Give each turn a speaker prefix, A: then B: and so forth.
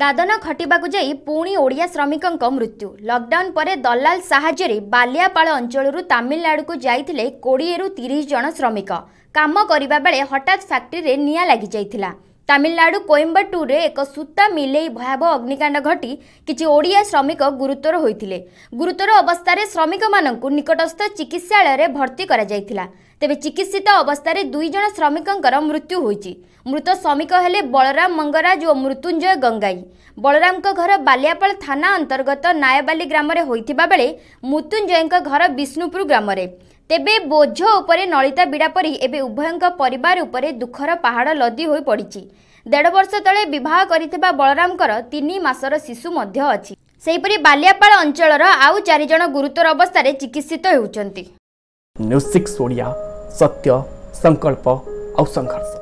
A: ଦାଦନ ଖଟିବାକୁ ଯାଇ ପୁଣି ଓଡ଼ିଆ ଶ୍ରମିକଙ୍କ ମୃତ୍ୟୁ ଲକ୍ଡାଉନ୍ ପରେ ଦଲାଲ ସାହାଯ୍ୟରେ ବାଲିଆପାଳ ଅଞ୍ଚଳରୁ ତାମିଲନାଡୁକୁ ଯାଇଥିଲେ କୋଡ଼ିଏରୁ ତିରିଶ ଜଣ ଶ୍ରମିକ କାମ କରିବା ବେଳେ ହଠାତ୍ ଫ୍ୟାକ୍ଟ୍ରିରେ ନିଆଁ ଲାଗିଯାଇଥିଲା ତାମିଲନାଡୁ କୋଇମ୍ବାଟୁରରେ ଏକ ସୂତା ମିଲେଇ ଭୟାବହ ଅଗ୍ନିକାଣ୍ଡ ଘଟି କିଛି ଓଡ଼ିଆ ଶ୍ରମିକ ଗୁରୁତର ହୋଇଥିଲେ ଗୁରୁତର ଅବସ୍ଥାରେ ଶ୍ରମିକମାନଙ୍କୁ ନିକଟସ୍ଥ ଚିକିତ୍ସାଳୟରେ ଭର୍ତ୍ତି କରାଯାଇଥିଲା ତେବେ ଚିକିତ୍ସିତ ଅବସ୍ଥାରେ ଦୁଇ ଜଣ ଶ୍ରମିକଙ୍କର ମୃତ୍ୟୁ ହୋଇଛି ମୃତ ଶ୍ରମିକ ହେଲେ ବଳରାମ ମଙ୍ଗରାଜ ଓ ମୃତ୍ୟୁଞ୍ଜୟ ଗଙ୍ଗାଇ ବଳରାମଙ୍କ ଘର ବାଲିଆପାଳ ଥାନା ଅନ୍ତର୍ଗତ ନାୟବାଲି ଗ୍ରାମରେ ହୋଇଥିବା ବେଳେ ମୃତ୍ୟୁଞ୍ଜୟଙ୍କ ଘର ବିଷ୍ଣୁପୁର ଗ୍ରାମରେ ତେବେ ବୋଝ ଉପରେ ନଳିତା ବିଡ଼ା ପରି ଏବେ ଉଭୟଙ୍କ ପରିବାର ଉପରେ ଦୁଃଖର ପାହାଡ଼ ଲଦି ହୋଇପଡ଼ିଛି ଦେଢ଼ ବର୍ଷ ତଳେ ବିବାହ କରିଥିବା ବଳରାମଙ୍କର ତିନି ମାସର ଶିଶୁ ମଧ୍ୟ ଅଛି ସେହିପରି ବାଲିଆପାଳ ଅଞ୍ଚଳର ଆଉ ଚାରି ଜଣ ଗୁରୁତର ଅବସ୍ଥାରେ ଚିକିତ୍ସିତ ହେଉଛନ୍ତି
B: ନ୍ୟୁଜ୍ ସିକ୍ସ ଓଡ଼ିଆ ସଂକଳ୍ପ